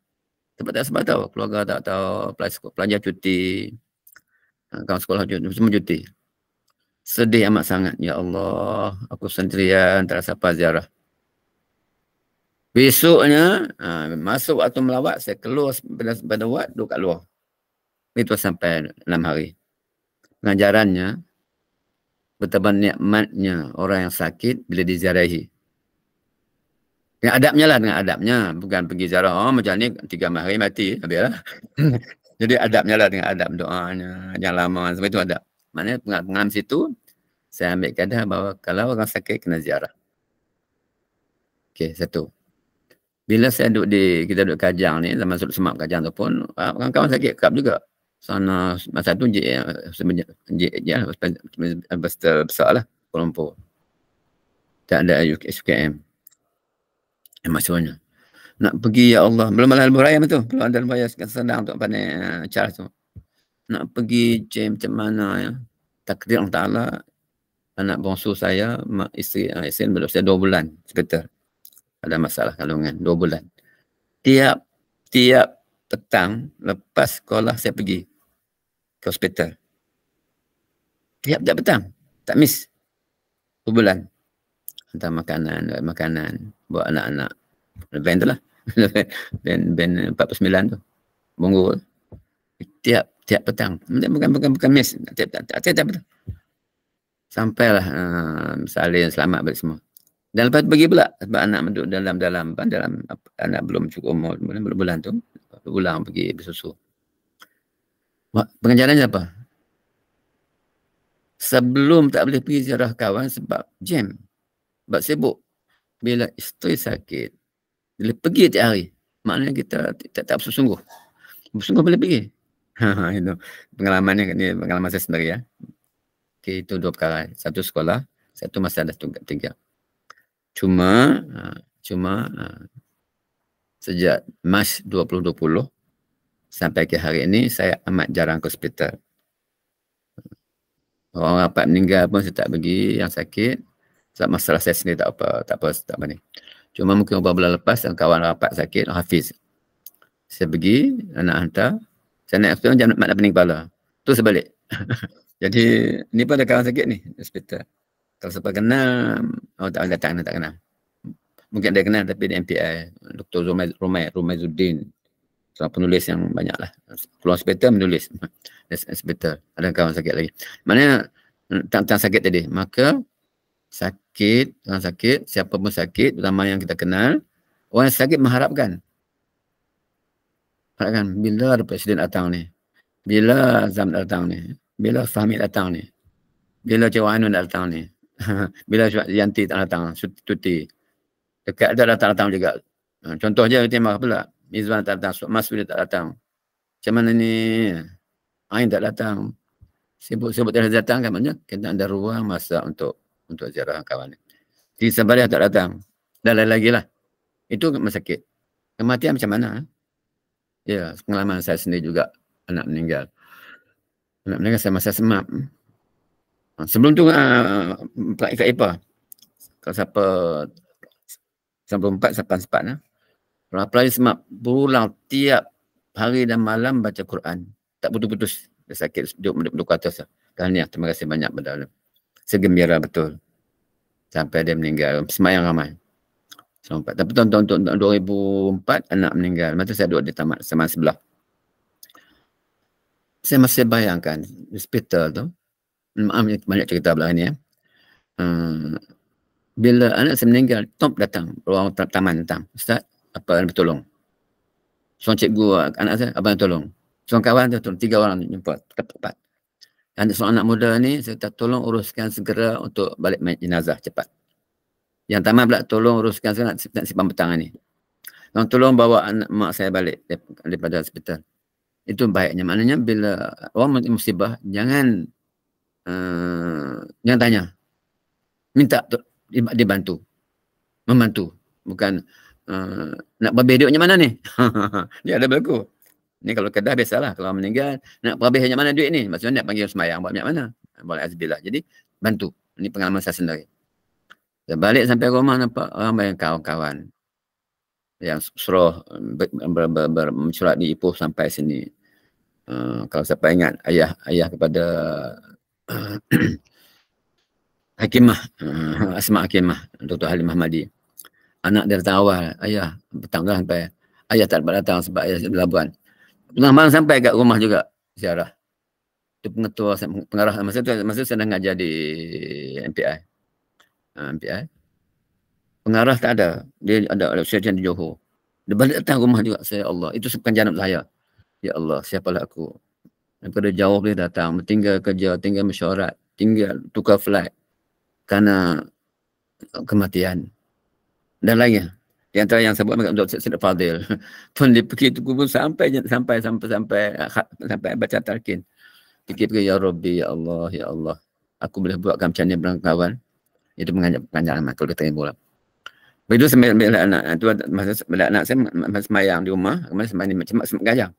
Tempat tak sempat tahu keluarga tak tahu pelajar pelajar cuti ha, kawan sekolah cuti, semua cuti sedih amat sangat ya Allah aku sendirian tak rasa apa ziarah Besoknya ha, masuk atau melawat saya keluar pada pada wad duduk kat luar. Itu sampai enam hari. Pengajarannya betapa nikmatnya orang yang sakit bila diziarahi. Yang adabnya lah dengan adabnya. Bukan pergi ziarah. Oh, macam ni tiga hari mati. Habislah. Jadi adabnya lah dengan adab doanya. Yang lama. Sebab itu adab. Maknanya pengam, situ. Saya ambil keadaan bahawa kalau orang sakit kena ziarah. Okey satu bila saya duduk di kita duduk kajang ni zaman masuk semak kajang tu pun ah, kawan-kawan sakit kerap juga sana masa tu je semenjak je investor besar lah Kuala Lumpur tak ada SKM yang maksudnya nak pergi ya Allah belum malam lebuh raya tu belum ada lebuh raya sedang tu pandai ah, charge tu nak pergi je macam mana ya takdir Allah Ta'ala anak bongsu saya mak isteri, ah, isteri saya dua bulan sebetulnya ada masalah kalungan dua bulan tiap tiap petang lepas sekolah saya pergi ke hospital tiap tiap petang tak miss dua bulan hantar makanan buat makanan buat anak-anak Ben tu lah Ben, ben 49 tu bongo tiap tiap petang bukan bukan bukan miss tiap tiap tiap, tiap, sampailah uh, eh, salin selamat balik semua dan lepas tu pergi pula sebab anak duduk dalam dalam dalam anak belum cukup umur belum bulan, bulan tu pulang pergi bersusu. Pengajarannya apa? Sebelum tak boleh pergi ziarah kawan sebab jam. Sebab sibuk. Bila isteri sakit, boleh pergi tiap hari. Maknanya kita tak tak bersungguh. Bersungguh boleh pergi. Ha, ha itu pengalamannya ni pengalaman saya sendiri ya. Okay, itu dua perkara. Satu sekolah, satu masa ada tugas tiga cuma ha, cuma ha, sejak mas 2020 sampai ke hari ini saya amat jarang ke hospital. Orang rapat meninggal pun saya tak pergi yang sakit. Sebab masalah saya sendiri tak apa, tak apa, tak apa ni. Cuma mungkin beberapa bulan lepas dan kawan rapat sakit, Hafiz. Saya pergi, anak hantar. Saya nak hospital, jangan nak pening kepala. Tu sebalik. Jadi, ni pun ada kawan sakit ni, hospital. Kalau siapa kenal, oh tak kata anak tak kenal. Mungkin ada kenal tapi di MPI, Dr. Romai, Romai, Romai Zuddin. Seorang penulis yang banyaklah. lah. Keluar hospital menulis. hospital. Ada kawan sakit lagi. Maknanya hmm, tentang, tentang sakit tadi. Maka sakit, orang sakit, siapa pun sakit, terutama yang kita kenal. Orang yang sakit mengharapkan. Harapkan bila ada presiden datang ni. Bila zaman datang ni. Bila Fahmi datang ni. Bila Cik Wahanun datang ni. bila Yanti tak datang, cuti. Dekat dia datang datang juga. Ha, contohnya timah pula. Mizwan tak datang, Mas bila tak datang. Macam mana ni? Ain tak datang. Sibuk-sibuk tak datang kan banyak. Kita ada ruang masa untuk untuk ziarah kawan. Jadi sebalik tak datang. Dan lain lagi lah. Itu masakit. Kematian macam mana? Eh? Ya, pengalaman saya sendiri juga anak meninggal. Anak meninggal saya masa semak. Ha, sebelum tu uh, kat EPA. Kalau siapa 94 sampai sempat lah. Kalau apply semak, berulang tiap hari dan malam baca Quran. Tak putus-putus. Dia sakit, duduk duduk, duduk atas lah. Tahniah, terima kasih banyak pada Allah. Segembira betul. Sampai dia meninggal. yang ramai. Sampai. Tapi tahun-tahun 2004, anak meninggal. Masa saya duduk di tamat sama sebelah. Saya masih bayangkan hospital tu. Maaf ya, banyak cerita belah ni ya. Hmm. Bila anak saya meninggal, top datang. Ruang taman datang. Ustaz, apa nak tolong? Seorang cikgu, anak saya, abang tolong. Seorang kawan tu, tolong. Tiga orang jemput. Tepat. Dan seorang anak muda ni, saya kata tolong uruskan segera untuk balik jenazah cepat. Yang taman pula tolong uruskan segera nak simpan petang ni. Tolong, tolong bawa anak mak saya balik daripada hospital. Itu baiknya. Maknanya bila orang musibah, jangan uh, yang tanya minta dibantu membantu bukan uh, nak berbeh duitnya mana ni dia ada berlaku ni kalau kedah biasalah kalau meninggal nak berbeh macam mana duit ni maksudnya nak panggil semayang buat macam mana boleh azbilah jadi bantu ini pengalaman saya sendiri saya balik sampai rumah nampak ramai kawan-kawan yang suruh bercurat di Ipoh sampai sini. Uh, kalau siapa ingat ayah ayah kepada Hakimah, uh, Asma Hakimah, Dr. Halimah Mahmadi. Anak dia datang awal, ayah petang dah sampai. Ayah tak dapat datang sebab ayah di Labuan. Tengah malam sampai kat rumah juga, ziarah. Itu pengetua, pengarah. Masa tu, masa tu saya dah ngajar di MPI. Uh, ah, MPI. Pengarah tak ada. Dia ada, ada syarikat di Johor. Dia balik datang rumah juga, saya Allah. Itu sepanjang anak saya. Ya Allah, siapalah aku daripada jauh dia datang tinggal kerja tinggal mesyuarat tinggal tukar flight kerana kematian dan lainnya di antara yang sebut dekat Ustaz Said Fadil pun dia pergi tu pun sampai sampai sampai sampai ha, sampai baca talqin pergi pergi ya rabbi ya allah ya allah aku boleh buatkan macam ni dengan kawan itu mengajak mengajak anak kalau kita bola begitu sembilan anak tu masa bila anak saya masa semayang di rumah kemudian semayang macam semak gajah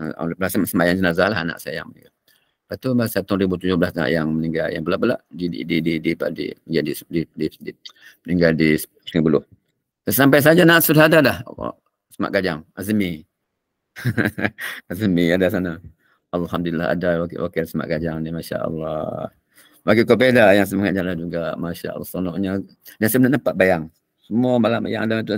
Ah, ah, masa semayang jenazah lah anak saya yang meninggal. Lepas tu masa tahun 2017 nak yang meninggal yang pula-pula di di di di di di ya, di, di, di, di, meninggal di Sungai Buloh. Sampai saja nak sudah ada dah. Oh, Semak gajam. Azmi. Azmi ada sana. Alhamdulillah ada wakil-wakil Semak gajam ni. Masya Allah. Bagi kau yang semangat jalan juga. Masya Allah. Senangnya. Dan sebenarnya nampak bayang. Semua malam yang ada tu.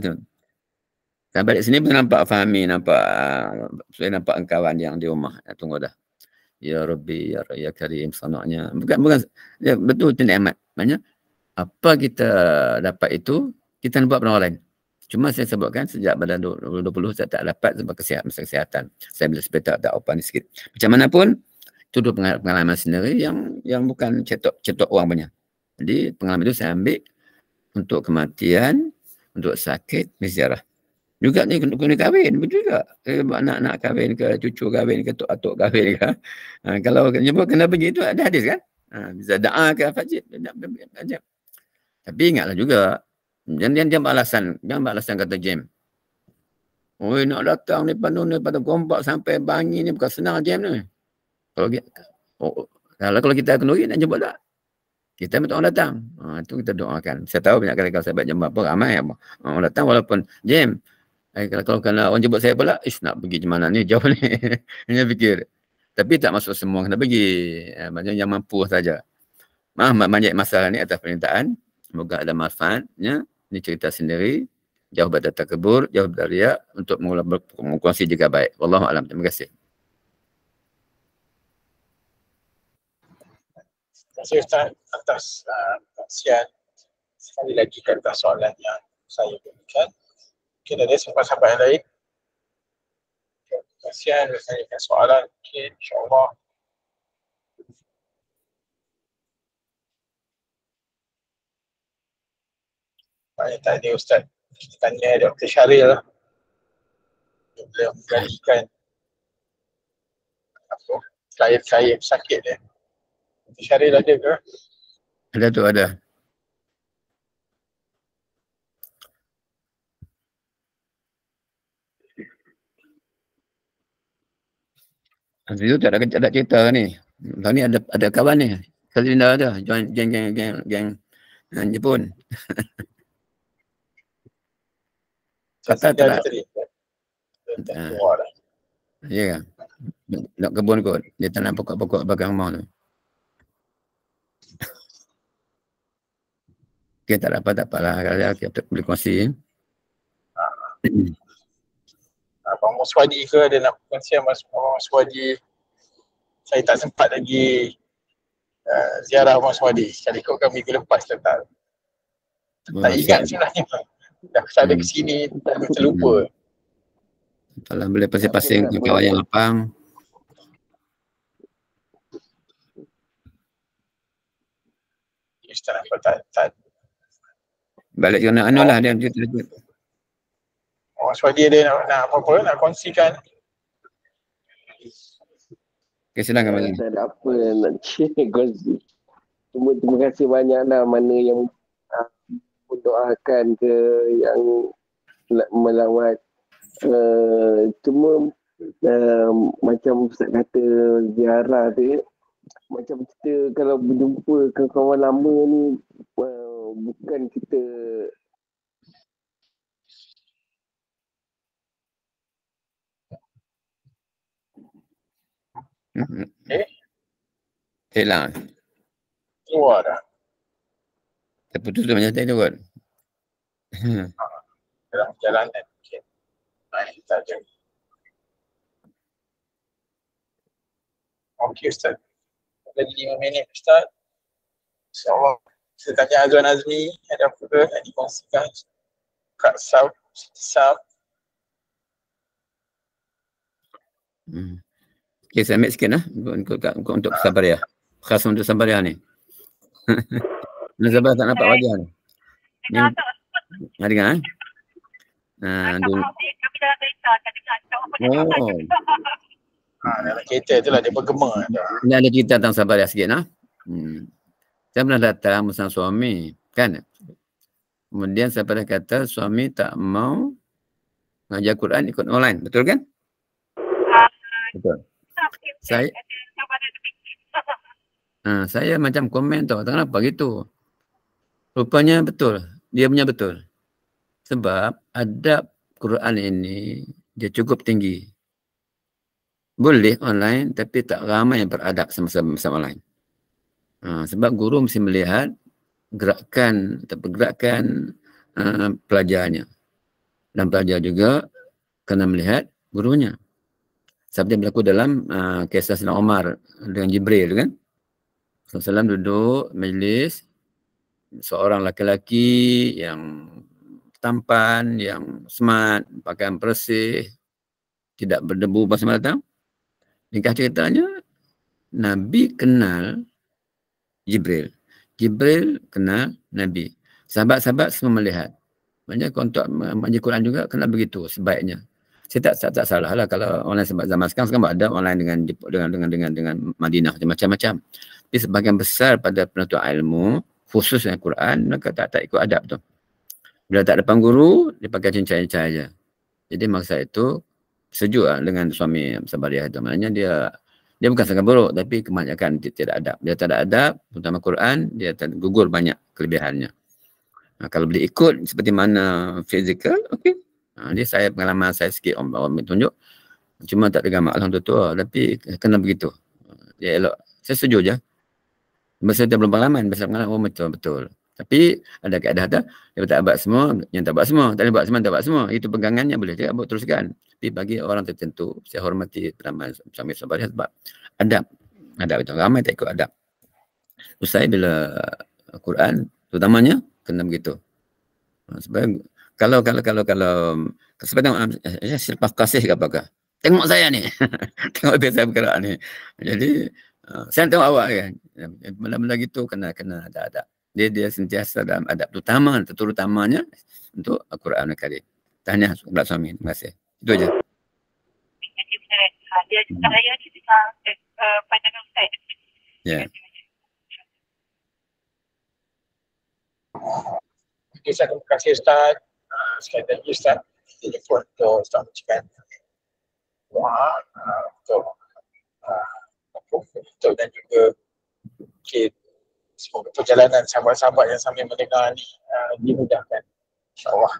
Saya balik sini pun nampak Fahmi, nampak uh, saya nampak kawan yang di rumah. Ya, tunggu dah. Ya Rabbi, Ya, ya Karim, sanaknya. Bukan, bukan. Ya, betul, itu nikmat. Maksudnya, apa kita dapat itu, kita nampak buat pada orang lain. Cuma saya sebutkan sejak pada 2020 saya tak dapat sebab kesihatan, masa kesihatan. Saya bila sepeda tak open sikit. Macam mana pun, itu dua pengalaman sendiri yang yang bukan cetok cetok orang banyak. Jadi pengalaman itu saya ambil untuk kematian, untuk sakit, berziarah juga ni kena, kena kahwin betul juga eh, anak-anak kahwin ke cucu kahwin ke atuk atuk kahwin ke ha, kalau nyebut kena pergi tu ada hadis kan ha, bisa da'a ke fajib macam tapi ingatlah juga jangan jangan jangan alasan jangan alasan kata jam Oi nak datang ni pandu ni pada gombak sampai bangi ni bukan senang jam ni. Kalau kita, oh, kalau, kalau kita kenuri nak jemput tak? Kita minta orang datang. Ha, itu kita doakan. Saya tahu banyak kali kalau saya sahabat jemput pun ramai. Orang datang walaupun jam. Eh, kalau, kalau, kalau orang jemput saya pula, ish nak pergi mana ni, jauh ni. Hanya fikir. Tapi tak masuk semua kena pergi. Eh, banyak yang mampu saja. Maaf banyak masalah ni atas permintaan. Semoga ada manfaatnya. Ini cerita sendiri. Jauh berada kebur, jauh berada riak untuk mengulang berkongsi juga baik. Alam, Terima kasih. Terima kasih Ustaz atas uh, ah, kasihan. Sekali lagi kata soalan yang saya berikan mungkin ada sahabat-sahabat yang lain kasihan bertanyakan soalan okay, insyaAllah banyak tanya Ustaz kita tanya Dr. Syaril lah dia boleh menggalikan Kaya kaya klien sakit dia Dr. Syaril ada ke? ada tu ada Habis tu tak ada, tak ada cerita ni. Kami ada ada kawan ni. Satu benda ada. Join geng geng geng geng dengan Jepun. Kata tak ada. Ah. Ha. Ya kan? Nak kebun kot. Dia tanam pokok-pokok bagang mau tu. Okay, tak apa-apa lah. Kalau dia boleh kongsi. Ya. Ah. Abang Maswadi ke ada nak berkongsi Mas Abang Maswadi Saya tak sempat lagi uh, ziarah Abang Maswadi Sekali kau kami minggu lepas tak tak Tak ingat sebenarnya Dah saya ada sini tak ada terlupa Kalau boleh pasang-pasang ke kawan yang lapang Ustaz, tak, tak, Balik ke anak-anak lah dia, dia, dia, Oh, sebab dia, dia nak, nak apa-apa, nak kongsikan. Okay, silakan Mak Tak ada apa nak kongsi. Cuma terima kasih banyak lah mana yang ah, mendoakan ke yang melawat. Uh, cuma uh, macam Ustaz kata ziarah tu, macam kita kalau berjumpa kawan-kawan lama ni, uh, bukan kita Eh, hmm eh, E? Hilang. Keluar dah. Terputus dia macam tadi kot. Hmm. Ah, dalam Jalan mungkin. Okay. Baik, kita ajar. Okey Ustaz. Lagi lima minit Ustaz. InsyaAllah. Kita tanya Azwan Azmi. Ada apa ke nak dikongsikan? Kat South. South. Hmm. Okay, saya ambil sikit lah. Untuk, untuk sabariah. Khas untuk sabariah ni. Nazabah tak nampak wajah ni. Ah? Ah, dengar tak? Dengar dengar eh? Ha, Kami dalam kereta. Kami dalam kereta. Oh. Ha, dalam kereta tu lah. Dia bergema. Ini ada cerita tentang sabariah sikit lah. Hmm. Saya pernah datang bersama suami. Kan? Kemudian saya pernah kata suami tak mau mengajar Quran ikut online. Betul kan? Ah. Betul saya ha, saya macam komen tau kenapa gitu rupanya betul dia punya betul sebab adab Quran ini dia cukup tinggi boleh online tapi tak ramai yang beradab sama-sama online ha, ah, sebab guru mesti melihat gerakan atau pergerakan uh, pelajarnya dan pelajar juga kena melihat gurunya seperti yang berlaku dalam uh, kisah Sina Omar dengan Jibril kan. Rasulullah duduk majlis seorang laki-laki yang tampan, yang smart, pakaian bersih, tidak berdebu pas datang. Ringkas ceritanya, Nabi kenal Jibril. Jibril kenal Nabi. Sahabat-sahabat semua melihat. Maksudnya untuk Quran juga kenal begitu sebaiknya saya tak, tak, tak salah lah kalau online sebab zaman sekarang sekarang ada online dengan dengan dengan dengan, dengan Madinah macam-macam. Tapi sebahagian besar pada penutup ilmu khususnya Quran mereka tak tak ikut adab tu. Bila tak depan guru dia pakai cincin saja. Jadi maksud itu sejuk lah dengan suami sabariah itu. Maknanya dia dia bukan sangat buruk tapi kebanyakan dia tidak adab. Dia tak ada adab terutama Quran dia tak gugur banyak kelebihannya. Nah, kalau boleh ikut seperti mana fizikal, okey, jadi ha, saya pengalaman saya sikit orang, orang tunjuk. Cuma tak tegak maklum tu tu. Tapi kena begitu. Ya elok. Saya setuju je. Masa dia belum pengalaman. Masa pengalaman orang betul. betul. Tapi ada keadaan tu. Dia tak buat semua. Yang tak buat semua. Tak boleh buat semua. Tak buat semua. Itu pegangannya boleh. Dia buat teruskan. Tapi bagi orang tertentu. Saya hormati pertama suami sahabat. Sebab adab. Adab itu. Ramai tak ikut adab. Usai bila Quran. Terutamanya. Kena begitu. Ha, sebab kalau kalau kalau kalau sebab tengok ah, eh, silpa kasih ke apa tengok saya ni tengok dia saya bergerak ni jadi uh, saya tengok awak kan malam mula gitu kena kena ada ada dia dia sentiasa dalam adab utama terutamanya untuk Al-Quran Al-Karim tanya sebelah suami terima kasih itu aja Ya. Okay, saya terima kasih Ustaz uh, Skype in Houston. The fourth goal is Donald Japan. dan juga okay, semoga perjalanan sahabat-sahabat yang sambil mendengar ni uh, dimudahkan. InsyaAllah.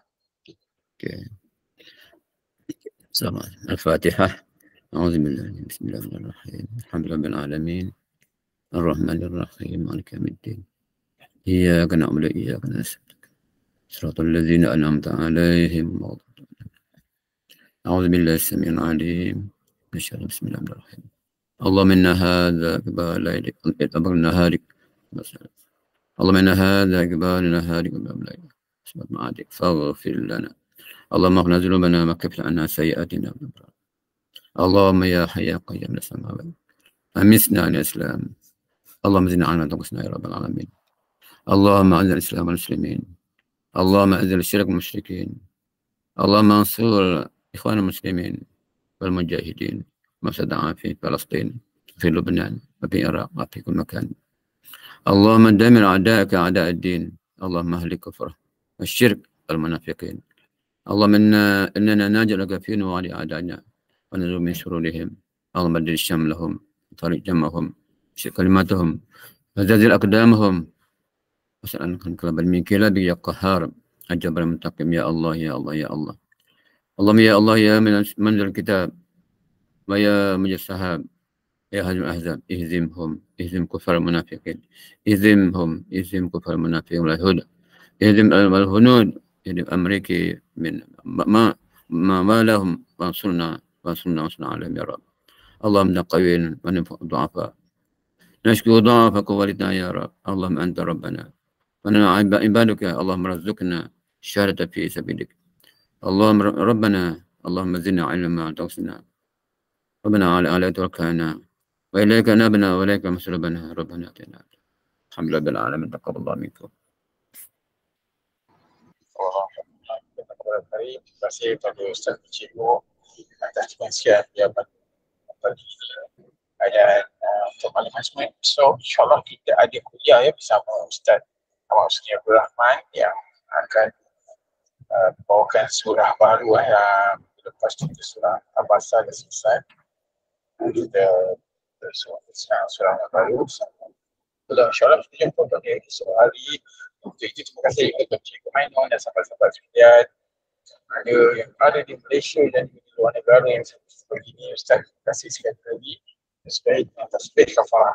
Okay. سلام الفاتحة أعوذ بالله بسم الله الرحمن الرحيم الحمد لله رب العالمين الرحمن الرحيم مالك يوم الدين صراط الذين أنعمت عليهم أعوذ بالله السميع العليم من بسم الله الرحمن الرحيم اللهم إن هذا جبال ليلك نهارك اللهم إن هذا جبال نهارك وباب ليلك فاغفر لنا اللهم اغفر ذنوبنا وكفر عنا سيئاتنا اللهم يا حي يا قيوم السماوات أمسنا الإسلام اللهم زدنا علما تنقصنا يا رب العالمين اللهم أعز الإسلام والمسلمين اللهم أذل الشرك المشركين اللهم انصر الإخوان المسلمين والمجاهدين مستضعفين في فلسطين في لبنان وفي العراق وفي كل مكان اللهم دمر اعدائك أعداء الدين اللهم أهلك الكفر والشرك والمنافقين اللهم إنا إننا نجعلك في وعلي أعدائنا ونزل من شرورهم اللهم بدل لهم طريق جمعهم كلماتهم وزلزل أقدامهم وسألكم kelabat min kelab ya qahar ajab يا muttaqim ya Allah ya Allah ya Allah Allahumma ya Allah ya man al-kitab wa ya mujahhab يا هذا الأحزاب اهزمهم اهزم كفر المنافقين اهزمهم اهزم كفر المنافقين والهدى اهزم الهنود اهزم أمريكي من ما ما, ما لهم وانصرنا وانصرنا وانصرنا عليهم يا رب اللهم انت قوي ونفع ضعفاء نشكو ضعفك وولدنا يا رب اللهم أنت ربنا أننا عبادك اللهم ارزقنا الشهادة في سبيلك اللهم ربنا اللهم زدنا علما توسنا ربنا على آلات ركعنا وإليك نبنا وإليك مسلبنا ربنا أتنا الحمد لله رب العالمين تقبل الله منكم Terima kasih kepada Ustaz Cikgu atas pensiap jawapan hanya untuk malam Hasmat. So insyaAllah kita ada kuliah ya bersama Ustaz Abang Suki Abdul Rahman yang akan uh, bawakan surah baru eh, uh, lepas cerita surah Abasa dah selesai. Kita bersurah surah, yang baru. Sudah insyaAllah kita jumpa pada esok hari. Untuk itu terima kasih kepada Cikgu Mainon dan sahabat-sahabat sekalian. Ada yang ada di Malaysia dan di luar negara yang seperti ini. Ustaz, terima kasih sekali lagi. Sebaik atas sebaik kafarah